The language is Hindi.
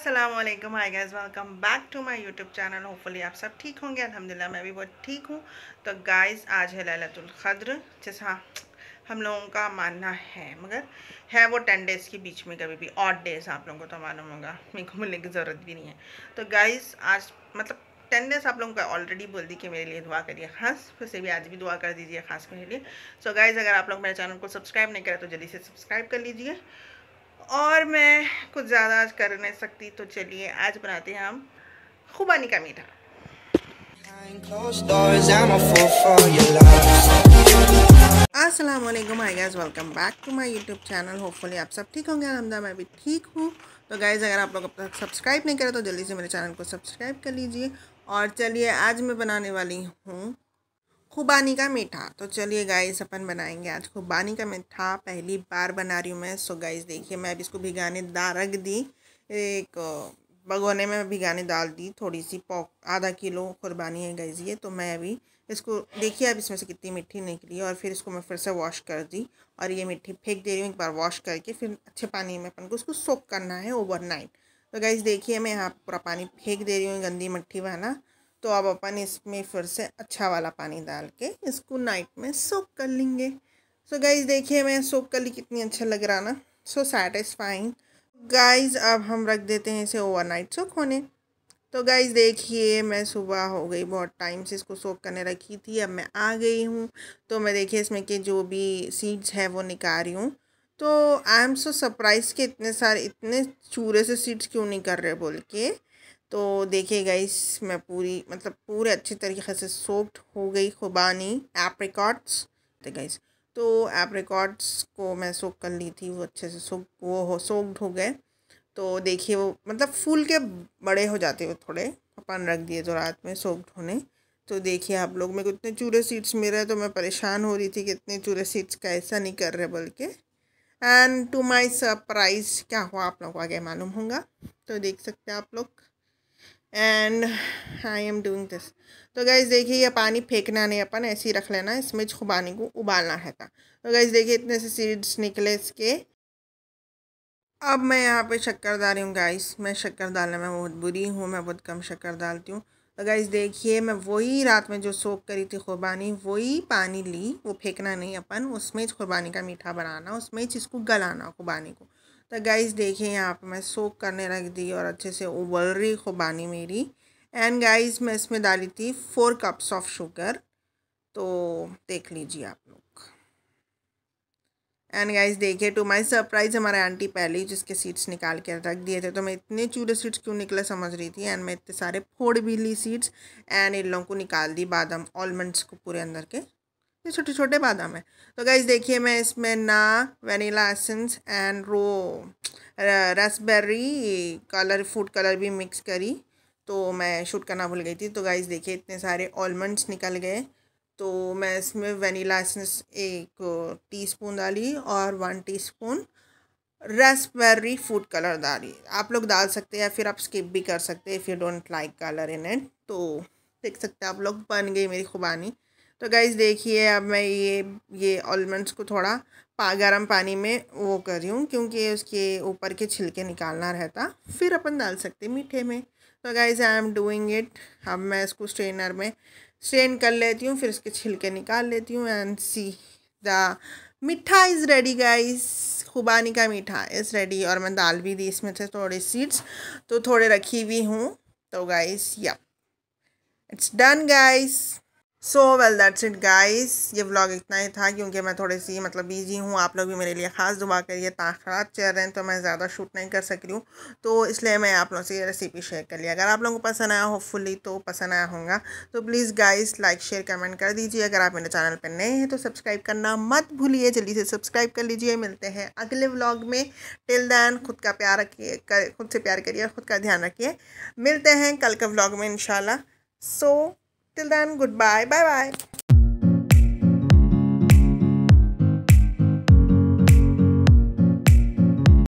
Aslam hi guys welcome back to my YouTube channel hopefully आप सब ठीक होंगे अल्हम्दुलिल्लाह मैं भी बहुत ठीक हूँ तो गाइज़ आज है लैलतुल्क़द्र जैसा हम लोगों का मानना है मगर है वो टेन डेज़ के बीच में कभी भी ऑट डेज़ आप लोगों को तो मालूम होगा मेरे को मिलने की ज़रूरत भी नहीं है तो गाइज़ आज मतलब टेन डेज़ आप लोगों का ऑलरेडी बोल दी कि मेरे लिए दुआ करिए खास फिर से भी आज भी दुआ कर दीजिए खास मेरे लिए सो so गाइज़ अगर आप लोग मेरे चैनल को सब्सक्राइब नहीं करें तो जल्दी से सब्सक्राइब कर लीजिए और मैं कुछ ज़्यादा आज कर नहीं सकती तो चलिए आज बनाते हैं हम खुबानी का मीठा असलम hi guys welcome back to my YouTube channel hopefully आप सब ठीक होंगे अलहमदा मैं भी ठीक हूँ तो गाइज़ अगर आप लोग अब तक सब्सक्राइब नहीं करें तो जल्दी से मेरे चैनल को सब्सक्राइब कर लीजिए और चलिए आज मैं बनाने वाली हूँ खुबानी का मीठा तो चलिए गाइस अपन बनाएंगे आज खुबानी का मीठा पहली बार बना रही हूँ मैं सो गाइस देखिए मैं अभी इसको भिगाने दा रख दी एक भगोने में भिगाने डाल दी थोड़ी सी पौ आधा किलो खुरबानी है गाइस ये तो मैं अभी इसको देखिए अब इसमें से कितनी मिट्टी निकली और फिर इसको मैं फिर से वॉश कर दी और ये मिट्टी फेंक दे रही हूँ एक बार वॉश करके फिर अच्छे पानी में अपन को उसको सोक करना है ओवर तो गाइज़ देखिए मैं यहाँ पूरा पानी फेंक दे रही हूँ गंदी मिट्टी वाला तो अब अपन इसमें फिर से अच्छा वाला पानी डाल के इसको नाइट में सोप कर लेंगे सो so गाइज देखिए मैं सोप कर ली कितनी अच्छा लग रहा ना सो सेटिस्फाइंग गाइज अब हम रख देते हैं इसे ओवर नाइट सोक होने तो गाइज देखिए मैं सुबह हो गई बहुत टाइम से इसको सोक करने रखी थी अब मैं आ गई हूँ तो मैं देखिए इसमें के जो भी सीड्स है वो निकाल रही हूँ तो आई एम सो सरप्राइज कि इतने सारे इतने चूरे से सीड्स क्यों नहीं कर रहे बोल के तो देखिए गाइस मैं पूरी मतलब पूरे अच्छे तरीके से सोप्ड हो गई खुबानी ऐप रिकॉर्ड्स तो गाइस तो ऐप रिकॉर्ड्स को मैं सोख कर ली थी वो अच्छे से सोख वो हो सोक्ड हो गए तो देखिए वो मतलब फूल के बड़े हो जाते वो थोड़े अपन रख दिए तो रात में सोक्ड होने तो देखिए आप लोग मेरे को इतने चूरे सीड्स मिल रहे तो मैं परेशान हो रही थी कि इतने चूरे सीड्स का ऐसा नहीं कर रहे बल्कि एंड टू माई सरप्राइज क्या हुआ आप लोग को आगे मालूम होगा तो देख सकते हैं आप लोग and I am doing this तो गैस देखिए ये पानी फेंकना नहीं अपन ऐसे ही रख लेना इसमें खुबानी को उबालना है था तो गैस देखिए इतने से सीड्स निकले इसके अब मैं यहाँ पे शक्कर डाल रही हूँ गाइस मैं शक्कर डालने में बहुत बुरी हूँ मैं बहुत कम शक्कर डालती हूँ तो गाइस देखिए मैं वही रात में जो सोख करी थी खुरबानी वही पानी ली वो फेंकना नहीं अपन उसमें खुरबानी का मीठा बनाना उसमें इसको गलाना खुरबानी को तो गाइज़ देखिए यहाँ पर मैं सोक करने रख दी और अच्छे से उबल रही खुबानी मेरी एंड गाइज़ मैं इसमें डाली थी फोर कप्स ऑफ शुगर तो देख लीजिए आप लोग एंड गाइज देखिए टू माय सरप्राइज़ हमारे आंटी पहले ही जिसके सीड्स निकाल के रख दिए थे तो मैं इतने चूड़े सीड्स क्यों निकले समझ रही थी एंड मैं इतने सारे फोड़ भी ली सीड्स एंड इन लोगों को निकाल दी बादम ऑलमंड्स को पूरे अंदर के ये छोटे छोटे बादाम है तो गाइज देखिए मैं इसमें ना वनीला एसेंस एंड रो रसबेरी कलर फूड कलर भी मिक्स करी तो मैं शूट करना भूल गई थी तो गाइज देखिए इतने सारे ऑलमंड्स निकल गए तो मैं इसमें वनीला एसेंस एक टीस्पून डाली और one teaspoon raspberry food colour डाली आप लोग डाल सकते हैं फिर आप स्किप भी कर सकते हैं if you don't like colour in it तो देख सकते हैं आप लोग बन गई मेरी खुबानी तो गाइज़ देखिए अब मैं ये ये ऑलमंड्स को थोड़ा पा गर्म पानी में वो कर रही हूँ क्योंकि उसके ऊपर के छिलके निकालना रहता फिर अपन डाल सकते मीठे में तो guys I am doing it अब मैं इसको स्ट्रेनर में स्ट्रेन कर लेती हूँ फिर उसके छिलके निकाल लेती हूँ एंड सी द मीठा इज़ रेडी गाइज खुबानी का मीठा इज़ रेडी और मैं दाल भी दी इसमें से थोड़े सीड्स तो थोड़े रखी हुई हूँ तो गाइज या it's done guys so well that's it guys ये व्लॉग इतना ही था क्योंकि मैं थोड़ी सी मतलब बिजी हूँ आप लोग भी मेरे लिए ख़ास दुआ करिए ताखरात चल रहे हैं तो मैं ज़्यादा शूट नहीं कर सक रही हूँ तो इसलिए मैं आप लोगों से ये रेसिपी शेयर कर लिया अगर आप लोगों को पसंद आया होपफुली तो पसंद आया होगा तो please guys like share comment कर दीजिए अगर आप मेरे चैनल पर नए हैं तो सब्सक्राइब करना मत भूलिए जल्दी से सब्सक्राइब कर लीजिए मिलते हैं अगले व्लॉग में टिल दैन खुद का प्यार रखिए खुद से प्यार करिए खुद का ध्यान रखिए मिलते हैं कल के व्लॉग में इन सो Till then, goodbye. Bye-bye.